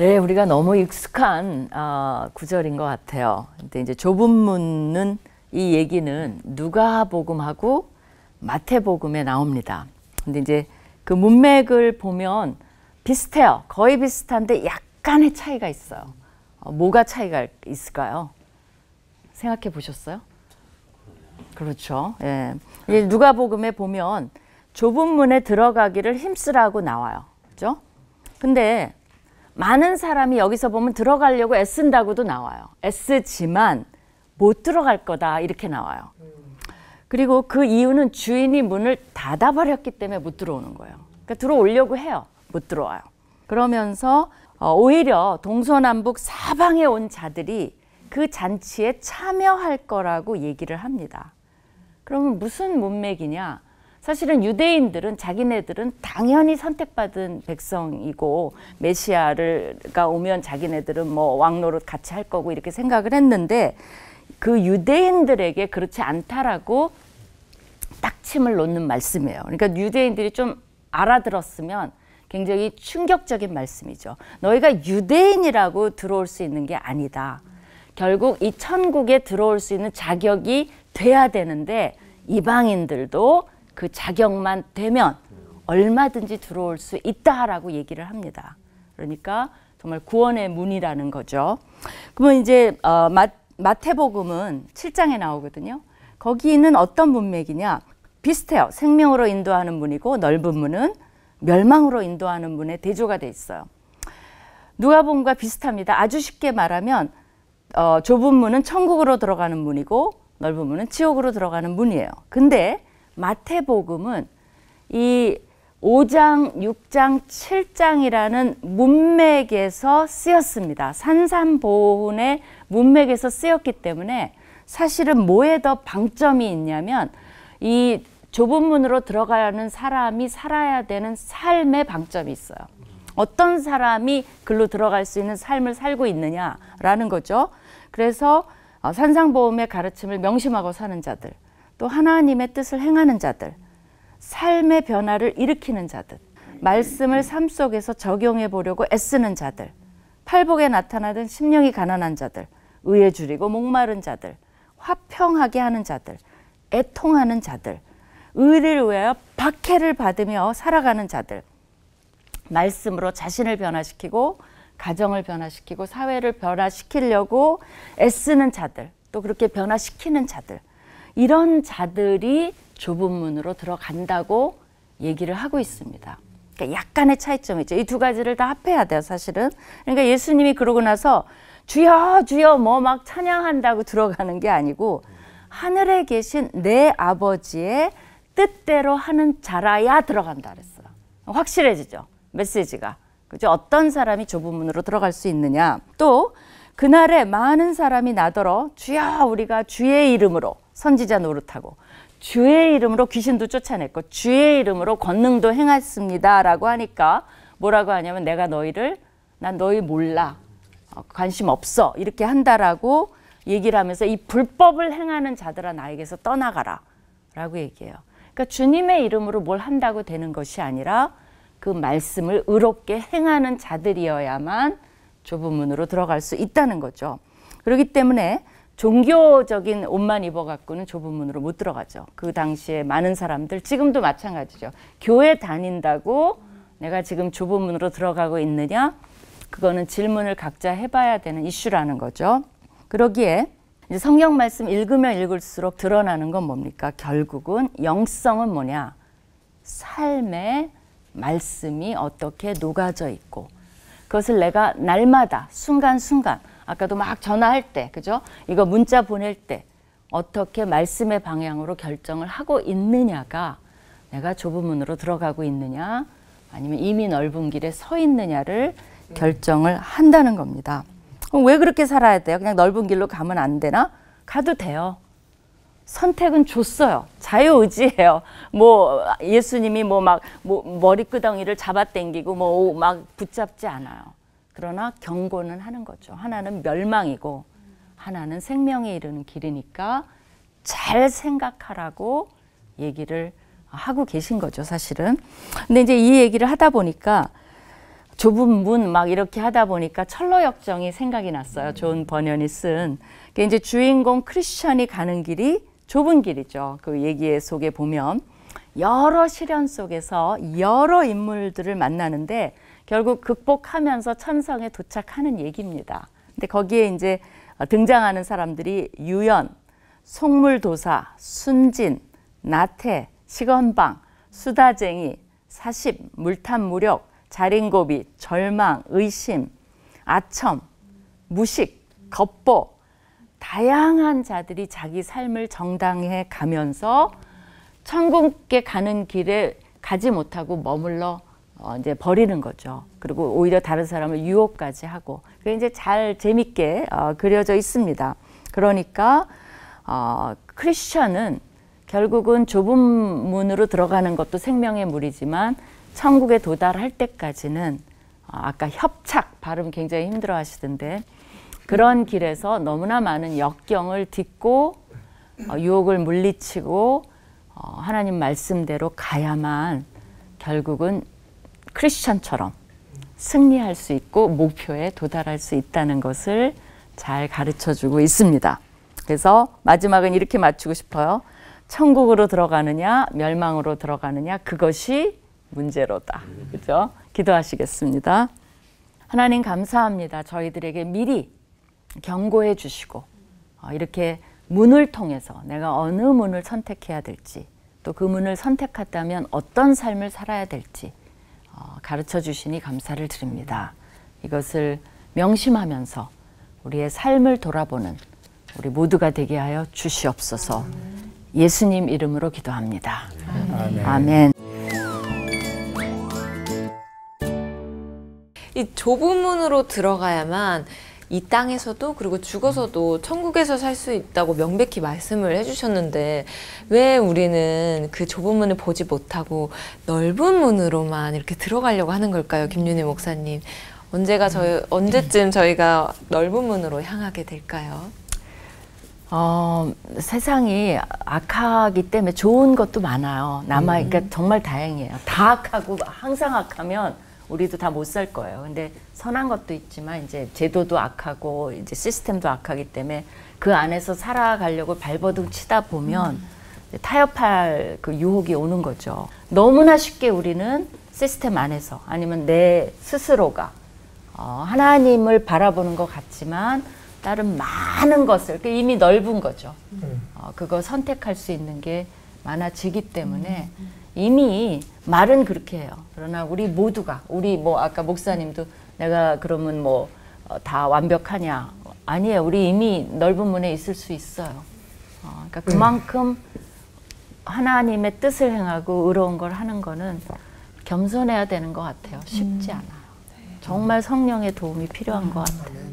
네, 우리가 너무 익숙한 어, 구절인 것 같아요. 근데 이제 좁은 문은 이 얘기는 누가복음하고 마태복음에 나옵니다. 근데 이제 그 문맥을 보면 비슷해요. 거의 비슷한데 약간의 차이가 있어요. 어, 뭐가 차이가 있을까요? 생각해 보셨어요? 그렇죠. 예. 누가복음에 보면 좁은 문에 들어가기를 힘쓰라고 나와요. 그죠? 근데 많은 사람이 여기서 보면 들어가려고 애쓴다고도 나와요. 애쓰지만 못 들어갈 거다 이렇게 나와요. 그리고 그 이유는 주인이 문을 닫아버렸기 때문에 못 들어오는 거예요. 그러니까 들어오려고 해요. 못 들어와요. 그러면서 어, 오히려 동서남북 사방에 온 자들이 그 잔치에 참여할 거라고 얘기를 합니다. 그러면 무슨 문맥이냐? 사실은 유대인들은 자기네들은 당연히 선택받은 백성이고 메시아를가 오면 자기네들은 뭐 왕노릇 같이 할 거고 이렇게 생각을 했는데 그 유대인들에게 그렇지 않다라고 딱침을 놓는 말씀이에요. 그러니까 유대인들이 좀 알아들었으면 굉장히 충격적인 말씀이죠. 너희가 유대인이라고 들어올 수 있는 게 아니다. 결국 이 천국에 들어올 수 있는 자격이 돼야 되는데 이방인들도 그 자격만 되면 얼마든지 들어올 수 있다라고 얘기를 합니다. 그러니까 정말 구원의 문이라는 거죠. 그러면 이제 어, 마, 마태복음은 7장에 나오거든요. 거기는 어떤 문맥이냐? 비슷해요. 생명으로 인도하는 문이고 넓은 문은 멸망으로 인도하는 문에 대조가 돼 있어요. 누가복음과 비슷합니다. 아주 쉽게 말하면 어, 좁은 문은 천국으로 들어가는 문이고 넓은 문은 지옥으로 들어가는 문이에요. 근데 마태복음은 이 5장, 6장, 7장이라는 문맥에서 쓰였습니다. 산산보훈의 문맥에서 쓰였기 때문에 사실은 뭐에 더 방점이 있냐면 이 좁은 문으로 들어가는 사람이 살아야 되는 삶의 방점이 있어요. 어떤 사람이 글로 들어갈 수 있는 삶을 살고 있느냐라는 거죠. 그래서 어, 산상보험의 가르침을 명심하고 사는 자들. 또 하나님의 뜻을 행하는 자들, 삶의 변화를 일으키는 자들, 말씀을 삶 속에서 적용해 보려고 애쓰는 자들, 팔복에 나타나는 심령이 가난한 자들, 의에 줄이고 목마른 자들, 화평하게 하는 자들, 애통하는 자들, 의를 위하여 박해를 받으며 살아가는 자들, 말씀으로 자신을 변화시키고 가정을 변화시키고 사회를 변화시키려고 애쓰는 자들, 또 그렇게 변화시키는 자들, 이런 자들이 좁은 문으로 들어간다고 얘기를 하고 있습니다. 그러니까 약간의 차이점이 있죠. 이 두 가지를 다 합해야 돼요, 사실은. 그러니까 예수님이 그러고 나서 주여, 주여 뭐 막 찬양한다고 들어가는 게 아니고 하늘에 계신 내 아버지의 뜻대로 하는 자라야 들어간다 그랬어요. 확실해지죠. 메시지가. 그죠? 어떤 사람이 좁은 문으로 들어갈 수 있느냐. 또 그날에 많은 사람이 나더러 주여 우리가 주의 이름으로 선지자 노릇하고 주의 이름으로 귀신도 쫓아냈고 주의 이름으로 권능도 행했습니다라고 하니까 뭐라고 하냐면 내가 너희를 난 너희 몰라 어, 관심 없어 이렇게 한다라고 얘기를 하면서 이 불법을 행하는 자들아 나에게서 떠나가라 라고 얘기해요. 그러니까 주님의 이름으로 뭘 한다고 되는 것이 아니라 그 말씀을 의롭게 행하는 자들이어야만 좁은 문으로 들어갈 수 있다는 거죠. 그렇기 때문에 종교적인 옷만 입어갖고는 좁은 문으로 못 들어가죠. 그 당시에 많은 사람들, 지금도 마찬가지죠. 교회 다닌다고 내가 지금 좁은 문으로 들어가고 있느냐? 그거는 질문을 각자 해봐야 되는 이슈라는 거죠. 그러기에 성경 말씀 읽으면 읽을수록 드러나는 건 뭡니까? 결국은 영성은 뭐냐? 삶의 말씀이 어떻게 녹아져 있고 그것을 내가 날마다 순간순간 아까도 막 전화할 때 그죠? 이거 문자 보낼 때 어떻게 말씀의 방향으로 결정을 하고 있느냐가 내가 좁은 문으로 들어가고 있느냐 아니면 이미 넓은 길에 서 있느냐를 결정을 한다는 겁니다. 그럼 왜 그렇게 살아야 돼요? 그냥 넓은 길로 가면 안 되나? 가도 돼요. 선택은 줬어요. 자유의지예요. 뭐 예수님이 뭐막뭐 뭐, 머리끄덩이를 잡아당기고 뭐 막 붙잡지 않아요. 그러나 경고는 하는 거죠. 하나는 멸망이고 하나는 생명에 이르는 길이니까 잘 생각하라고 얘기를 하고 계신 거죠, 사실은. 근데 이제 이 얘기를 하다 보니까 좁은 문 막 이렇게 하다 보니까 철로역정이 생각이 났어요. 존 번연이 쓴. 이제 주인공 크리스천이 가는 길이 좁은 길이죠. 그 얘기의 속에 보면 여러 시련 속에서 여러 인물들을 만나는데 결국 극복하면서 천성에 도착하는 얘기입니다. 근데 거기에 이제 등장하는 사람들이 유연, 속물도사, 순진, 나태, 시건방, 수다쟁이, 사십, 물탄무력, 자린고비, 절망, 의심, 아첨, 무식, 겉보, 다양한 자들이 자기 삶을 정당해 가면서 천국에 가는 길에 가지 못하고 머물러 어, 이제 버리는 거죠. 그리고 오히려 다른 사람을 유혹까지 하고. 그게 이제 잘 재밌게 어, 그려져 있습니다. 그러니까 어, 크리스천은 결국은 좁은 문으로 들어가는 것도 생명의 물이지만 천국에 도달할 때까지는 어, 아까 협착 발음 굉장히 힘들어 하시던데 그런 길에서 너무나 많은 역경을 딛고 어, 유혹을 물리치고 어, 하나님 말씀대로 가야만 결국은 크리스천처럼 승리할 수 있고 목표에 도달할 수 있다는 것을 잘 가르쳐 주고 있습니다. 그래서 마지막은 이렇게 맞추고 싶어요. 천국으로 들어가느냐, 멸망으로 들어가느냐, 그것이 문제로다. 그죠? 기도하시겠습니다. 하나님 감사합니다. 저희들에게 미리 경고해 주시고 어, 이렇게 문을 통해서 내가 어느 문을 선택해야 될지 또 그 문을 선택했다면 어떤 삶을 살아야 될지 어, 가르쳐 주시니 감사를 드립니다. 이것을 명심하면서 우리의 삶을 돌아보는 우리 모두가 되게 하여 주시옵소서. 예수님 이름으로 기도합니다. 아멘. 아멘. 이 좁은 문으로 들어가야만 이 땅에서도 그리고 죽어서도 천국에서 살 수 있다고 명백히 말씀을 해주셨는데 왜 우리는 그 좁은 문을 보지 못하고 넓은 문으로만 이렇게 들어가려고 하는 걸까요, 김윤희 목사님? 언제가 저희 언제쯤 저희가 넓은 문으로 향하게 될까요? 어, 세상이 악하기 때문에 좋은 것도 많아요. 남아, 음. 그러니까 정말 다행이에요. 다 악하고 항상 악하면 우리도 다 못 살 거예요. 근데 선한 것도 있지만 이제 제도도 악하고 이제 시스템도 악하기 때문에 그 안에서 살아가려고 발버둥 치다 보면 음. 타협할 그 유혹이 오는 거죠. 너무나 쉽게 우리는 시스템 안에서 아니면 내 스스로가 어, 하나님을 바라보는 것 같지만 다른 많은 것을 그 이미 넓은 거죠. 음. 어, 그거 선택할 수 있는 게 많아지기 때문에 음. 음, 음. 이미 말은 그렇게 해요. 그러나 우리 모두가 우리 뭐 아까 목사님도 내가 그러면 뭐다 어, 완벽하냐 아니에요. 우리 이미 넓은 문에 있을 수 있어요. 어, 그러니까 네. 그만큼 하나님의 뜻을 행하고 의로운 걸 하는 거는 겸손해야 되는 것 같아요. 쉽지 음. 않아요. 네. 정말 성령의 도움이 필요한 것 같아요.